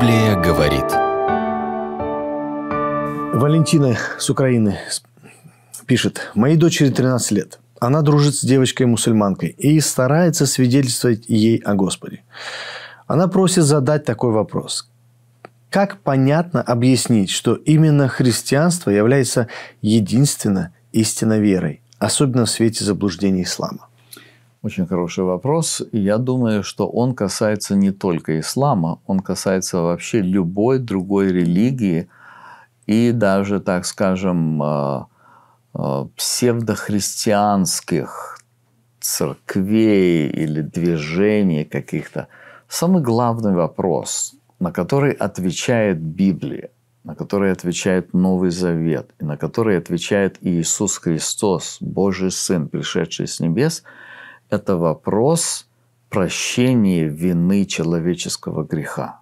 Библия говорит. Валентина с Украины пишет. Моей дочери 13 лет. Она дружит с девочкой-мусульманкой и старается свидетельствовать ей о Господе. Она просит задать такой вопрос. Как понятно объяснить, что именно христианство является единственно истинной верой, особенно в свете заблуждений ислама? Очень хороший вопрос. И я думаю, что он касается не только ислама, он касается вообще любой другой религии и даже, так скажем, а, а, псевдохристианских церквей или движений каких-то. Самый главный вопрос, на который отвечает Библия, на который отвечает Новый Завет, и на который отвечает Иисус Христос, Божий Сын, пришедший с небес –– это вопрос прощения вины человеческого греха.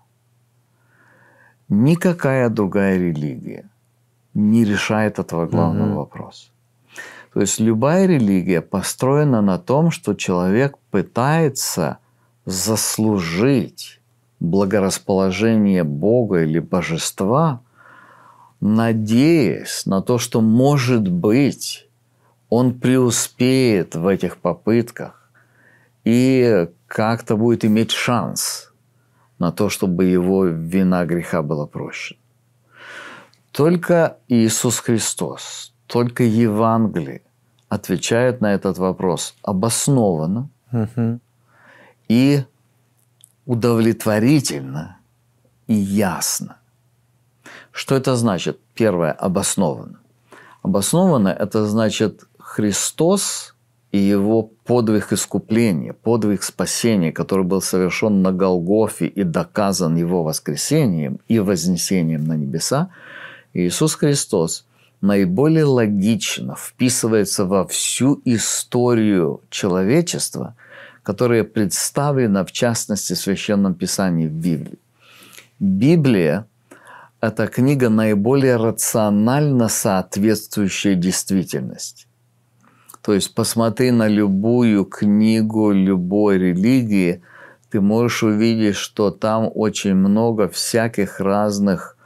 Никакая другая религия не решает этого главного угу. вопроса. То есть любая религия построена на том, что человек пытается заслужить благорасположение Бога или божества, надеясь на то, что, может быть, он преуспеет в этих попытках и как-то будет иметь шанс на то, чтобы его вина греха была прощена. Только Иисус Христос, только Евангелие отвечает на этот вопрос обоснованно угу. и удовлетворительно и ясно. Что это значит? Первое, обоснованно. Обоснованно – это значит Христос и его подвиг искупления, подвиг спасения, который был совершен на Голгофе и доказан его воскресением и вознесением на небеса, Иисус Христос наиболее логично вписывается во всю историю человечества, которая представлена в частности в Священном Писании в Библии. Библия – это книга, наиболее рационально соответствующая действительности. То есть посмотри на любую книгу любой религии, ты можешь увидеть, что там очень много всяких разных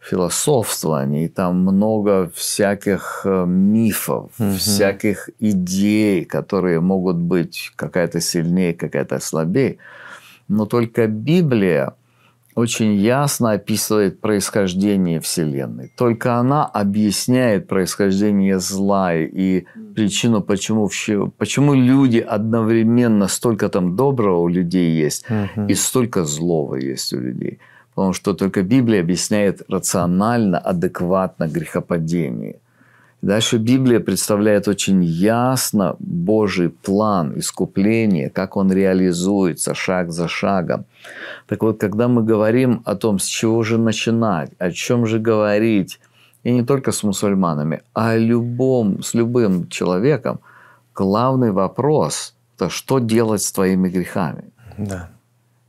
философствований, там много всяких э, мифов, угу. всяких идей, которые могут быть какая-то сильнее, какая-то слабее. Но только Библия очень ясно описывает происхождение Вселенной. Только она объясняет происхождение зла и причину, почему, почему люди одновременно столько там доброго у людей есть угу. и столько злого есть у людей. Потому что только Библия объясняет рационально, адекватно грехопадение. Дальше Библия представляет очень ясно Божий план искупления, как он реализуется шаг за шагом. Так вот, когда мы говорим о том, с чего же начинать, о чем же говорить, и не только с мусульманами, а любом, с любым человеком, главный вопрос – это что делать с твоими грехами? Да.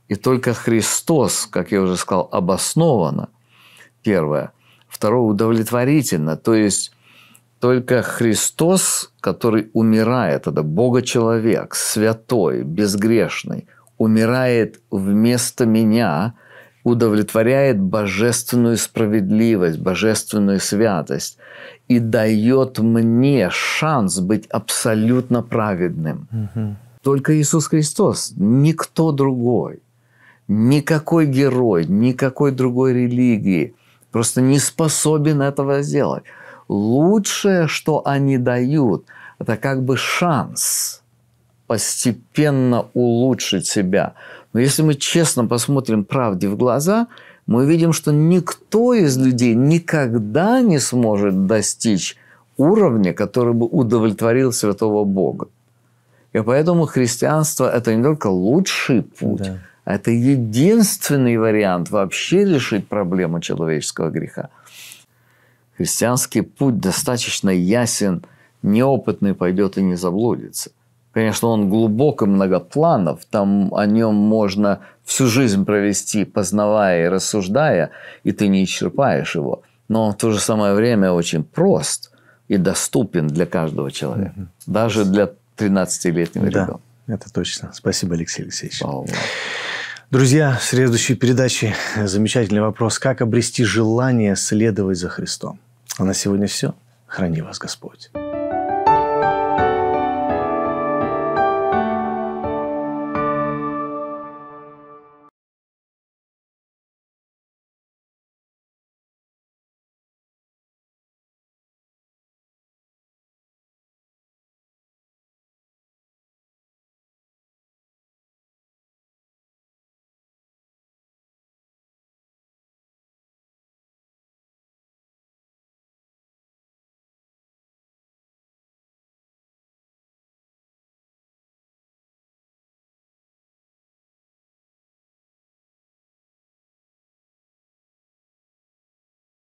И только Христос, как я уже сказал, обоснованно, первое. Второе – удовлетворительно, то есть только Христос, который умирает, это Бога-человек, святой, безгрешный, умирает вместо меня, удовлетворяет божественную справедливость, божественную святость и дает мне шанс быть абсолютно праведным. Угу. Только Иисус Христос, никто другой, никакой герой, никакой другой религии просто не способен этого сделать лучшее, что они дают, это как бы шанс постепенно улучшить себя. Но если мы честно посмотрим правде в глаза, мы видим, что никто из людей никогда не сможет достичь уровня, который бы удовлетворил святого Бога. И поэтому христианство – это не только лучший путь, да. это единственный вариант вообще решить проблему человеческого греха. Христианский путь достаточно ясен, неопытный пойдет и не заблудится. Конечно, он глубок и многопланов, там о нем можно всю жизнь провести, познавая и рассуждая, и ты не исчерпаешь его. Но в то же самое время очень прост и доступен для каждого человека, mm даже для 13-летнего да, ребенка. Это точно. Спасибо, Алексей Алексеевич. Oh. Друзья, в следующей передаче э, замечательный вопрос. Как обрести желание следовать за Христом? А на сегодня все. Храни вас Господь.